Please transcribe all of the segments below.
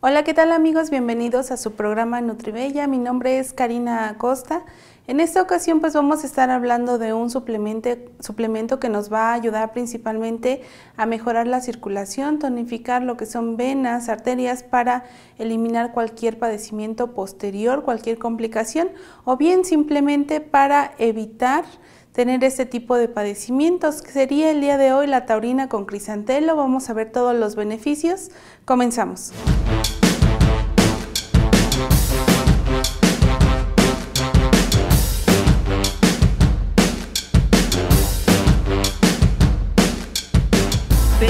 Hola, ¿qué tal amigos? Bienvenidos a su programa Nutribella. Mi nombre es Karina Acosta. En esta ocasión pues vamos a estar hablando de un suplemento, suplemento que nos va a ayudar principalmente a mejorar la circulación, tonificar lo que son venas, arterias para eliminar cualquier padecimiento posterior, cualquier complicación o bien simplemente para evitar tener este tipo de padecimientos. Que sería el día de hoy la taurina con crisantelo. Vamos a ver todos los beneficios. Comenzamos.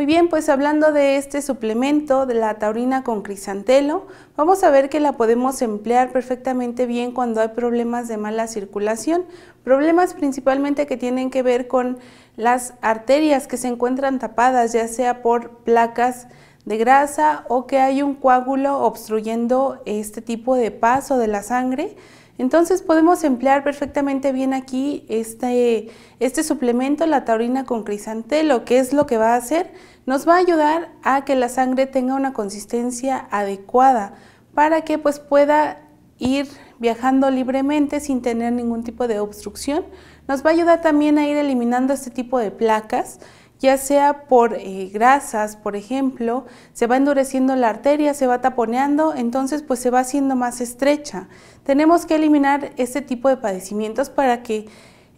Muy bien, pues hablando de este suplemento de la taurina con crisantelo, vamos a ver que la podemos emplear perfectamente bien cuando hay problemas de mala circulación, problemas principalmente que tienen que ver con las arterias que se encuentran tapadas, ya sea por placas de grasa o que hay un coágulo obstruyendo este tipo de paso de la sangre. Entonces podemos emplear perfectamente bien aquí este, este, suplemento, la taurina con crisantelo, que es lo que va a hacer, nos va a ayudar a que la sangre tenga una consistencia adecuada para que pues, pueda ir viajando libremente sin tener ningún tipo de obstrucción. Nos va a ayudar también a ir eliminando este tipo de placas ya sea por eh, grasas, por ejemplo, se va endureciendo la arteria, se va taponeando, entonces pues se va haciendo más estrecha. Tenemos que eliminar este tipo de padecimientos para que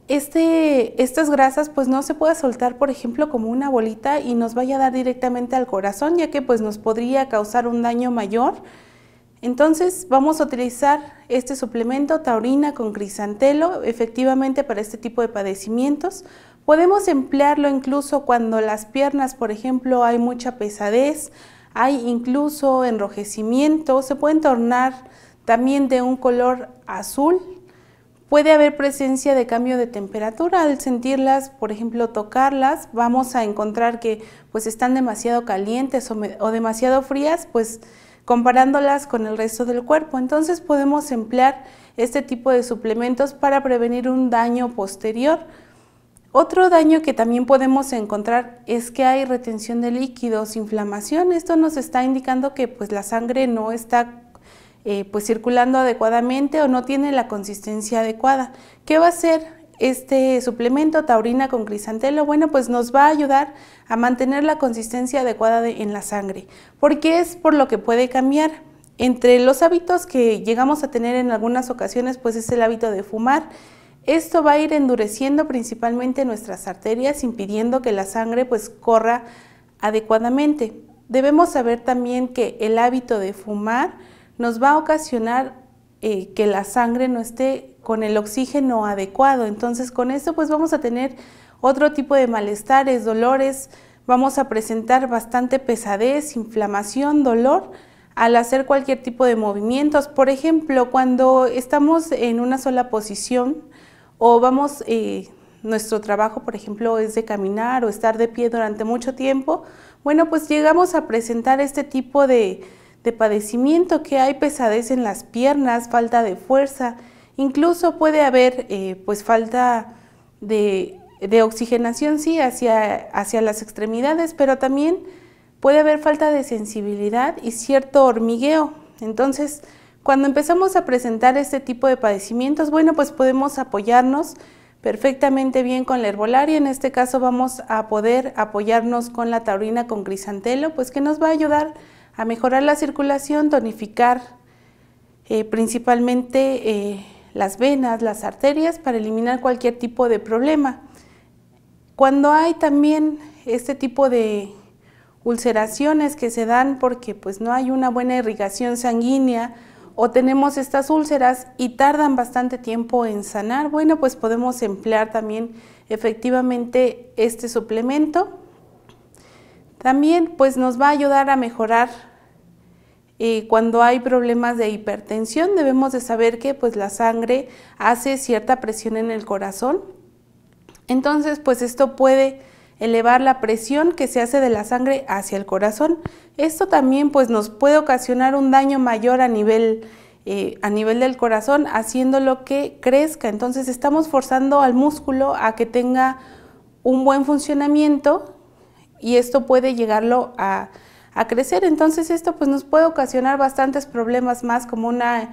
este, estas grasas pues no se pueda soltar, por ejemplo, como una bolita y nos vaya a dar directamente al corazón, ya que pues nos podría causar un daño mayor. Entonces vamos a utilizar este suplemento taurina con crisantelo efectivamente para este tipo de padecimientos. Podemos emplearlo incluso cuando las piernas, por ejemplo, hay mucha pesadez, hay incluso enrojecimiento, se pueden tornar también de un color azul. Puede haber presencia de cambio de temperatura al sentirlas, por ejemplo, tocarlas, vamos a encontrar que pues están demasiado calientes o, o demasiado frías, pues comparándolas con el resto del cuerpo. Entonces podemos emplear este tipo de suplementos para prevenir un daño posterior otro daño que también podemos encontrar es que hay retención de líquidos, inflamación. Esto nos está indicando que pues, la sangre no está eh, pues, circulando adecuadamente o no tiene la consistencia adecuada. ¿Qué va a hacer este suplemento taurina con crisantelo? Bueno, pues nos va a ayudar a mantener la consistencia adecuada en la sangre, porque es por lo que puede cambiar. Entre los hábitos que llegamos a tener en algunas ocasiones, pues es el hábito de fumar. Esto va a ir endureciendo principalmente nuestras arterias, impidiendo que la sangre pues corra adecuadamente. Debemos saber también que el hábito de fumar nos va a ocasionar eh, que la sangre no esté con el oxígeno adecuado. Entonces con esto pues vamos a tener otro tipo de malestares, dolores, vamos a presentar bastante pesadez, inflamación, dolor al hacer cualquier tipo de movimientos. Por ejemplo, cuando estamos en una sola posición, o vamos, eh, nuestro trabajo, por ejemplo, es de caminar o estar de pie durante mucho tiempo, bueno, pues llegamos a presentar este tipo de, de padecimiento que hay pesadez en las piernas, falta de fuerza, incluso puede haber eh, pues falta de, de, oxigenación, sí, hacia, hacia las extremidades, pero también puede haber falta de sensibilidad y cierto hormigueo. Entonces, cuando empezamos a presentar este tipo de padecimientos, bueno, pues podemos apoyarnos perfectamente bien con la herbolaria. En este caso vamos a poder apoyarnos con la taurina con crisantelo, pues que nos va a ayudar a mejorar la circulación, tonificar eh, principalmente eh, las venas, las arterias, para eliminar cualquier tipo de problema. Cuando hay también este tipo de ulceraciones que se dan porque pues no hay una buena irrigación sanguínea, o tenemos estas úlceras y tardan bastante tiempo en sanar, bueno, pues podemos emplear también efectivamente este suplemento. También pues nos va a ayudar a mejorar eh, cuando hay problemas de hipertensión. Debemos de saber que pues la sangre hace cierta presión en el corazón. Entonces pues esto puede elevar la presión que se hace de la sangre hacia el corazón. Esto también pues, nos puede ocasionar un daño mayor a nivel, eh, a nivel del corazón, haciéndolo que crezca. Entonces estamos forzando al músculo a que tenga un buen funcionamiento y esto puede llegarlo a, a crecer. Entonces esto pues, nos puede ocasionar bastantes problemas más como una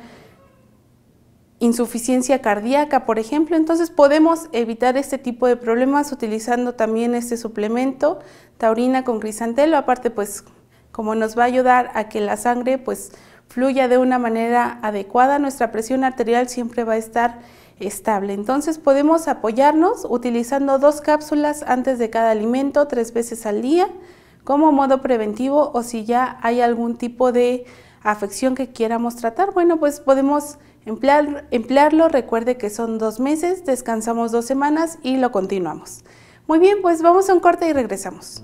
insuficiencia cardíaca, por ejemplo. Entonces podemos evitar este tipo de problemas utilizando también este suplemento taurina con crisantelo. Aparte, pues como nos va a ayudar a que la sangre pues fluya de una manera adecuada, nuestra presión arterial siempre va a estar estable. Entonces podemos apoyarnos utilizando dos cápsulas antes de cada alimento, tres veces al día, como modo preventivo o si ya hay algún tipo de afección que quieramos tratar, bueno, pues podemos emplearlo, recuerde que son dos meses, descansamos dos semanas y lo continuamos. Muy bien, pues vamos a un corte y regresamos.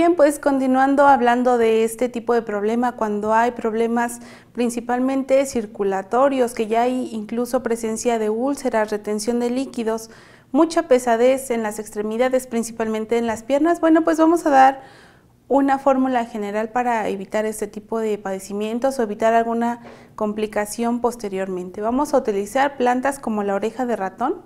Bien, pues continuando hablando de este tipo de problema, cuando hay problemas principalmente circulatorios, que ya hay incluso presencia de úlceras, retención de líquidos, mucha pesadez en las extremidades, principalmente en las piernas, bueno, pues vamos a dar una fórmula general para evitar este tipo de padecimientos o evitar alguna complicación posteriormente. Vamos a utilizar plantas como la oreja de ratón,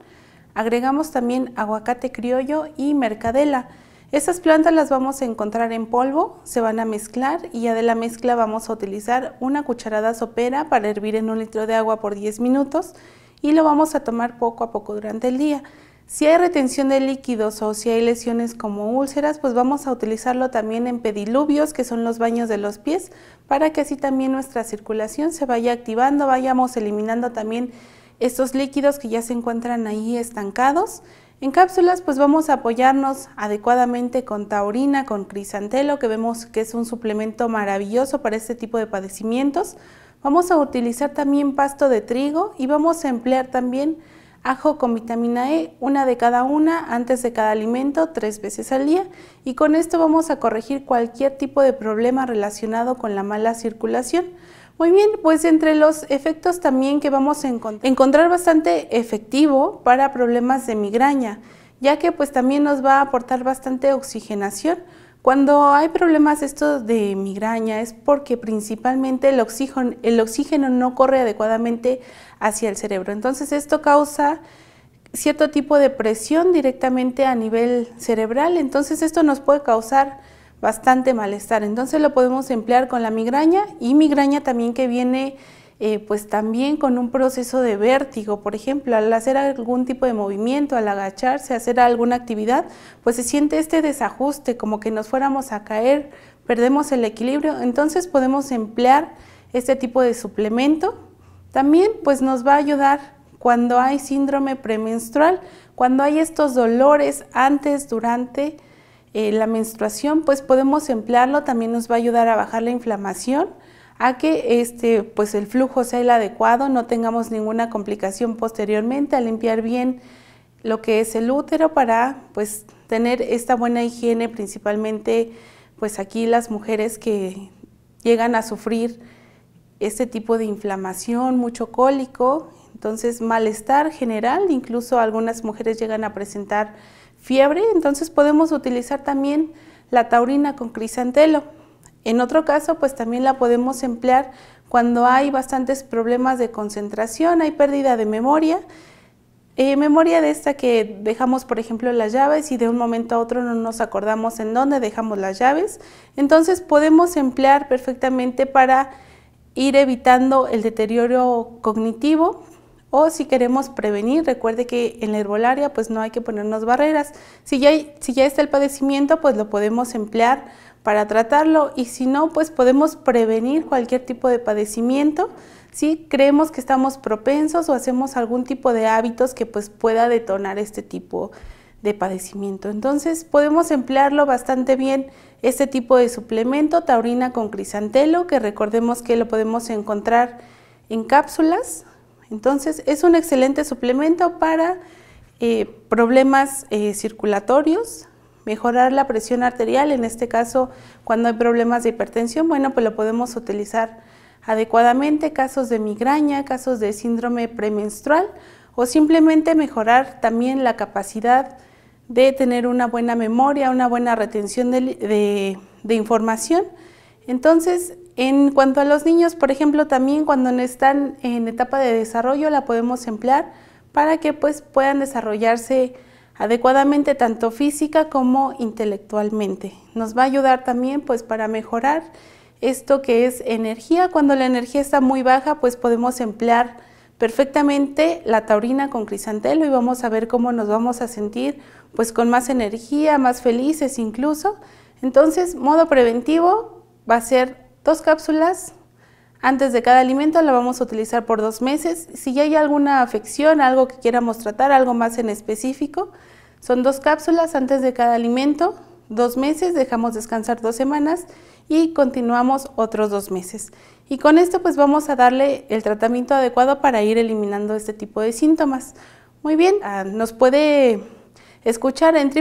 agregamos también aguacate criollo y mercadela. Estas plantas las vamos a encontrar en polvo, se van a mezclar y ya de la mezcla vamos a utilizar una cucharada sopera para hervir en un litro de agua por 10 minutos y lo vamos a tomar poco a poco durante el día. Si hay retención de líquidos o si hay lesiones como úlceras, pues vamos a utilizarlo también en pediluvios, que son los baños de los pies, para que así también nuestra circulación se vaya activando, vayamos eliminando también estos líquidos que ya se encuentran ahí estancados. En cápsulas pues vamos a apoyarnos adecuadamente con taurina, con crisantelo, que vemos que es un suplemento maravilloso para este tipo de padecimientos. Vamos a utilizar también pasto de trigo y vamos a emplear también ajo con vitamina E, una de cada una antes de cada alimento, tres veces al día. Y con esto vamos a corregir cualquier tipo de problema relacionado con la mala circulación. Muy bien, pues entre los efectos también que vamos a encontrar, encontrar bastante efectivo para problemas de migraña, ya que pues también nos va a aportar bastante oxigenación. Cuando hay problemas estos de migraña es porque principalmente el oxígeno, el oxígeno no corre adecuadamente hacia el cerebro. Entonces esto causa cierto tipo de presión directamente a nivel cerebral. Entonces esto nos puede causar bastante malestar. Entonces lo podemos emplear con la migraña y migraña también que viene eh, pues también con un proceso de vértigo, por ejemplo, al hacer algún tipo de movimiento, al agacharse, hacer alguna actividad, pues se siente este desajuste, como que nos fuéramos a caer, perdemos el equilibrio, entonces podemos emplear este tipo de suplemento. También pues nos va a ayudar cuando hay síndrome premenstrual, cuando hay estos dolores antes, durante, eh, la menstruación, pues podemos emplearlo, también nos va a ayudar a bajar la inflamación, a que este, pues el flujo sea el adecuado, no tengamos ninguna complicación posteriormente, a limpiar bien lo que es el útero para pues tener esta buena higiene, principalmente pues aquí las mujeres que llegan a sufrir este tipo de inflamación, mucho cólico, entonces malestar general, incluso algunas mujeres llegan a presentar fiebre, entonces podemos utilizar también la taurina con crisantelo. En otro caso, pues también la podemos emplear cuando hay bastantes problemas de concentración, hay pérdida de memoria, eh, memoria de esta que dejamos, por ejemplo, las llaves y de un momento a otro no nos acordamos en dónde dejamos las llaves. Entonces podemos emplear perfectamente para ir evitando el deterioro cognitivo o si queremos prevenir, recuerde que en la herbolaria pues no hay que ponernos barreras. Si ya, si ya está el padecimiento pues lo podemos emplear para tratarlo y si no pues podemos prevenir cualquier tipo de padecimiento si creemos que estamos propensos o hacemos algún tipo de hábitos que pues pueda detonar este tipo de padecimiento. Entonces podemos emplearlo bastante bien este tipo de suplemento, taurina con crisantelo, que recordemos que lo podemos encontrar en cápsulas entonces es un excelente suplemento para eh, problemas eh, circulatorios, mejorar la presión arterial, en este caso cuando hay problemas de hipertensión, bueno, pues lo podemos utilizar adecuadamente, casos de migraña, casos de síndrome premenstrual o simplemente mejorar también la capacidad de tener una buena memoria, una buena retención de, de información. Entonces, en cuanto a los niños, por ejemplo, también cuando están en etapa de desarrollo la podemos emplear para que pues, puedan desarrollarse adecuadamente tanto física como intelectualmente. Nos va a ayudar también pues, para mejorar esto que es energía. Cuando la energía está muy baja, pues podemos emplear perfectamente la taurina con crisantelo y vamos a ver cómo nos vamos a sentir pues con más energía, más felices incluso. Entonces, modo preventivo va a ser Dos cápsulas antes de cada alimento la vamos a utilizar por dos meses. Si ya hay alguna afección, algo que quieramos tratar, algo más en específico, son dos cápsulas antes de cada alimento, dos meses, dejamos descansar dos semanas y continuamos otros dos meses. Y con esto pues vamos a darle el tratamiento adecuado para ir eliminando este tipo de síntomas. Muy bien, ah, nos puede escuchar en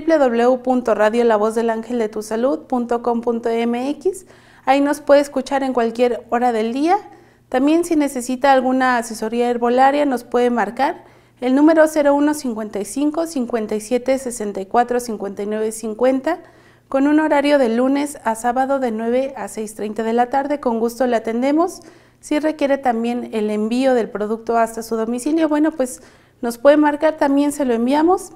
salud.com.mx Ahí nos puede escuchar en cualquier hora del día. También si necesita alguna asesoría herbolaria nos puede marcar el número 0155 5764 5950 con un horario de lunes a sábado de 9 a 6.30 de la tarde. Con gusto le atendemos. Si requiere también el envío del producto hasta su domicilio, bueno, pues nos puede marcar, también se lo enviamos.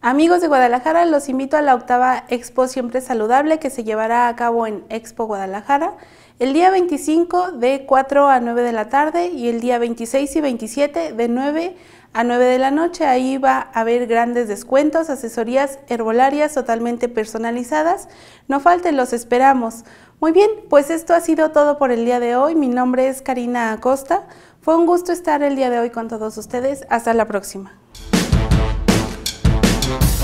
Amigos de Guadalajara, los invito a la octava Expo Siempre Saludable que se llevará a cabo en Expo Guadalajara el día 25 de 4 a 9 de la tarde y el día 26 y 27 de 9 a 9 de la noche. Ahí va a haber grandes descuentos, asesorías herbolarias totalmente personalizadas. No falten, los esperamos. Muy bien, pues esto ha sido todo por el día de hoy. Mi nombre es Karina Acosta. Fue un gusto estar el día de hoy con todos ustedes. Hasta la próxima. Thank